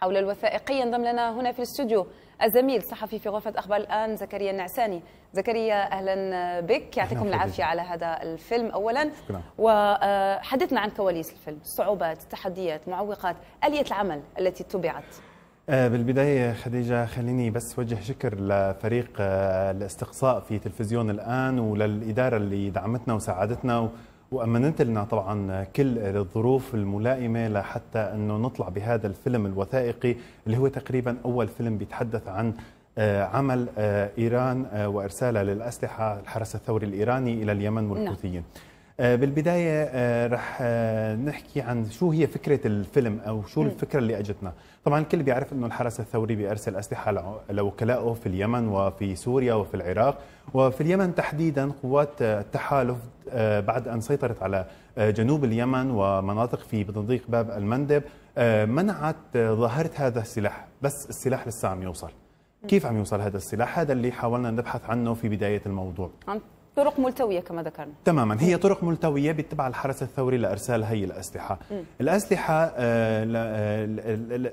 حول الوثائق ينضم لنا هنا في الاستوديو الزميل الصحفي في غرفة أخبار الآن زكريا النعساني زكريا أهلا بك يعطيكم العافية على هذا الفيلم أولا وحدثنا عن كواليس الفيلم الصعوبات التحديات معوقات آلية العمل التي اتبعت آه، بالبداية خديجة خليني بس وجه شكر لفريق آه، الاستقصاء في تلفزيون الآن وللإدارة اللي دعمتنا وساعدتنا واما لنا طبعا كل الظروف الملائمه لحتى انه نطلع بهذا الفيلم الوثائقي اللي هو تقريبا اول فيلم بيتحدث عن آه، عمل آه، ايران آه، وارسالها للاسلحه الحرس الثوري الايراني الى اليمن نعم. والحوثيين. بالبدايه رح نحكي عن شو هي فكره الفيلم او شو الفكره اللي اجتنا. طبعا الكل بيعرف انه الحرس الثوري بيرسل اسلحه لوكلائه في اليمن وفي سوريا وفي العراق وفي اليمن تحديدا قوات التحالف آه، بعد أن سيطرت على آه، جنوب اليمن ومناطق في بتضيق باب المندب آه، منعت ظاهرة هذا السلاح بس السلاح لسه عم يوصل كيف عم يوصل هذا السلاح هذا اللي حاولنا نبحث عنه في بداية الموضوع نعم. طرق ملتويه كما ذكرنا تماما هي طرق ملتويه بتبع الحرس الثوري لارسال هي الاسلحه م. الاسلحه آه، آه،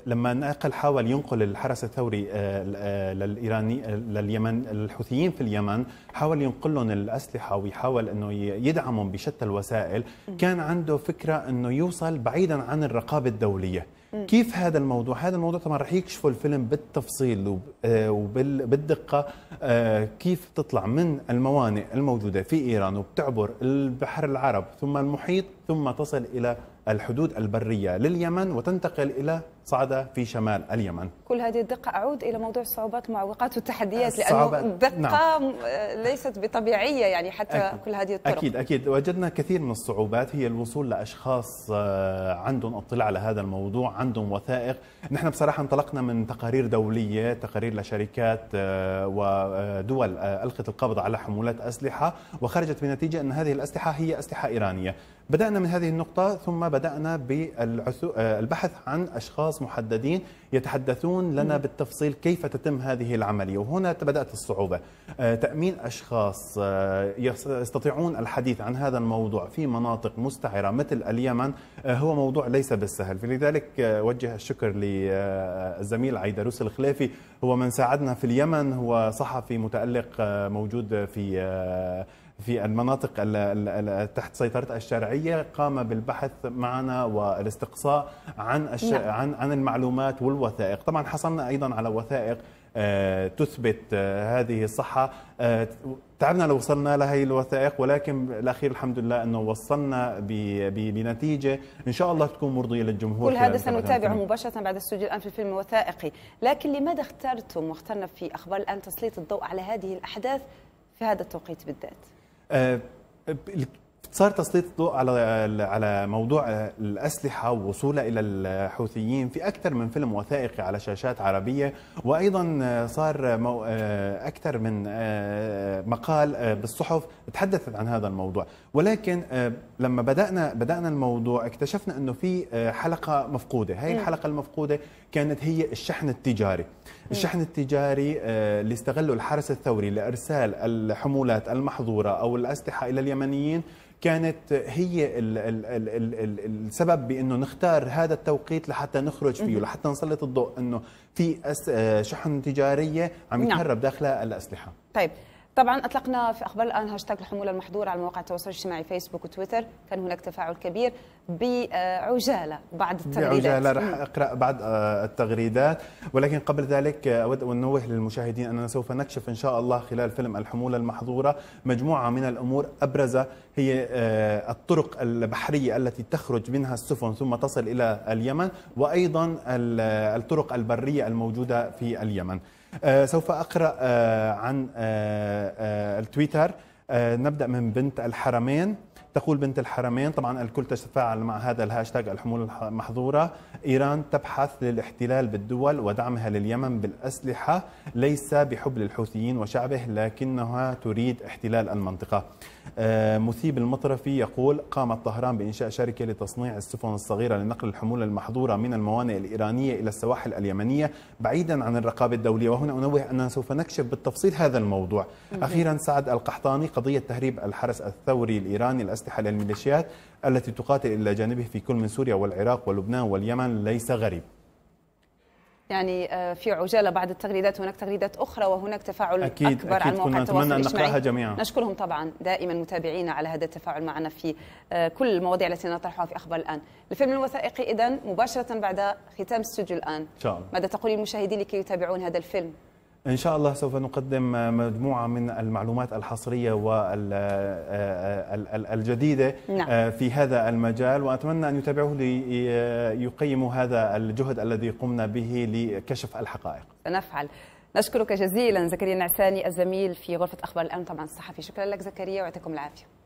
لما ناقل حاول ينقل الحرس الثوري آه، للايراني لليمن الحوثيين في اليمن حاول ينقل لهم الاسلحه ويحاول انه يدعمهم بشتى الوسائل كان عنده فكره انه يوصل بعيدا عن الرقابه الدوليه كيف هذا الموضوع هذا الموضوع طبعا رح يكشفوا الفيلم بالتفصيل وبالدقه آه، آه، كيف تطلع من الموانئ الموجوده في ايران وبتعبر البحر العرب ثم المحيط ثم تصل الى الحدود البريه لليمن وتنتقل الى صعد في شمال اليمن كل هذه الدقة أعود إلى موضوع الصعوبات المعوقات والتحديات لأنه الدقة نعم. ليست بطبيعية يعني حتى أكيد. كل هذه الطرق أكيد أكيد وجدنا كثير من الصعوبات هي الوصول لأشخاص آه، عندهم اطلاع على هذا الموضوع عندهم وثائق نحن بصراحة انطلقنا من تقارير دولية تقارير لشركات آه، ودول آه، ألقت القبض على حمولات أسلحة وخرجت بنتيجة أن هذه الأسلحة هي أسلحة إيرانية بدأنا من هذه النقطة ثم بدأنا بالبحث عن أشخاص أشخاص محددين يتحدثون لنا بالتفصيل كيف تتم هذه العملية وهنا بدأت الصعوبة آه، تأمين أشخاص آه، يستطيعون الحديث عن هذا الموضوع في مناطق مستعرة مثل اليمن آه، هو موضوع ليس بالسهل فلذلك وجه الشكر للزميل عيدروس الخليفي هو من ساعدنا في اليمن هو صحفي متألق موجود في في المناطق تحت سيطرة الشرعيه قام بالبحث معنا والاستقصاء عن الش... نعم. عن عن المعلومات والوثائق طبعا حصلنا ايضا على وثائق آه، تثبت آه، هذه الصحه آه، تعبنا لو وصلنا لهي الوثائق ولكن بالاخير الحمد لله انه وصلنا بنتيجه ان شاء الله تكون مرضيه للجمهور كل هذا سنتابعه مباشره بعد السجل الان في الفيلم الوثائقي لكن لماذا اخترتم واخترنا في اخبار الان تسليط الضوء على هذه الاحداث في هذا التوقيت بالذات آه، صار تسليط الضوء على على موضوع الاسلحه ووصولها الى الحوثيين في اكثر من فيلم وثائقي على شاشات عربيه وايضا صار آه، اكثر من آه، مقال بالصحف تحدثت عن هذا الموضوع ولكن لما بدانا بدانا الموضوع اكتشفنا انه في حلقه مفقوده هي الحلقه المفقوده كانت هي الشحن التجاري الشحن التجاري آه، اللي استغله الحرس الثوري لارسال الحمولات المحظوره او الاسلحه الى اليمنيين كانت هي الـ الـ الـ الـ الـ السبب بانه نختار هذا التوقيت لحتى نخرج فيه لحتى نسلط الضوء انه في آه، شحن تجاريه عم نعم. يتهرب داخلها الاسلحه طيب طبعا اطلقنا في اخبار الان هاشتاج الحموله المحظوره على مواقع التواصل الاجتماعي فيسبوك وتويتر كان هناك تفاعل كبير بعجاله بعض التغريدات بعجاله راح اقرا بعض آه، التغريدات ولكن قبل ذلك آه، اود ان انوه للمشاهدين اننا سوف نكشف ان شاء الله خلال فيلم الحموله المحظوره مجموعه من الامور ابرزها هي آه، الطرق البحريه التي تخرج منها السفن ثم تصل الى اليمن وايضا الطرق البريه الموجوده في اليمن آه، سوف أقرأ آه، عن آه، التويتر نبدأ من بنت الحرمين تقول بنت الحرمين طبعا الكل تتفاعل مع هذا الهاشتاج الحمول المحظورة إيران تبحث للاحتلال بالدول ودعمها لليمن بالأسلحة ليس بحب للحوثيين وشعبه لكنها تريد احتلال المنطقة آه، مثيب المطرفي يقول قامت طهران بإنشاء شركة لتصنيع السفن الصغيرة لنقل الحمول المحظورة من الموانئ الإيرانية إلى السواحل اليمنية بعيدا عن الرقابة الدولية وهنا أنوه أننا سوف نكشف بالتفصيل هذا الموضوع أخيرا سعد القحطاني قضية تهريب الحرس الثوري الإيراني الأسلحة الاسلحه للميليشيات التي تقاتل إلى جانبه في كل من سوريا والعراق ولبنان واليمن ليس غريب يعني آه، في عجاله بعد التغريدات هناك تغريدات اخرى وهناك تفاعل أكيد اكبر أكيد على مواقع التواصل الاجتماعي جميعا. نشكرهم طبعا دائما متابعينا على هذا التفاعل معنا في آه، كل المواضيع التي نطرحها في اخبار الان الفيلم الوثائقي اذا مباشره بعد ختام السجل الان ان شاء الله ماذا تقول للمشاهدين لكي يتابعون هذا الفيلم إن شاء الله سوف نقدم مجموعة من المعلومات الحصرية والجديدة آه، آه، نعم. آه، في هذا المجال وأتمنى أن يتابعوه ليقيموا هذا الجهد الذي قمنا به لكشف الحقائق نفعل نشكرك جزيلا زكريا النعساني الزميل في غرفة أخبار الآن طبعا الصحفي شكرا لك زكريا ويعطيكم العافية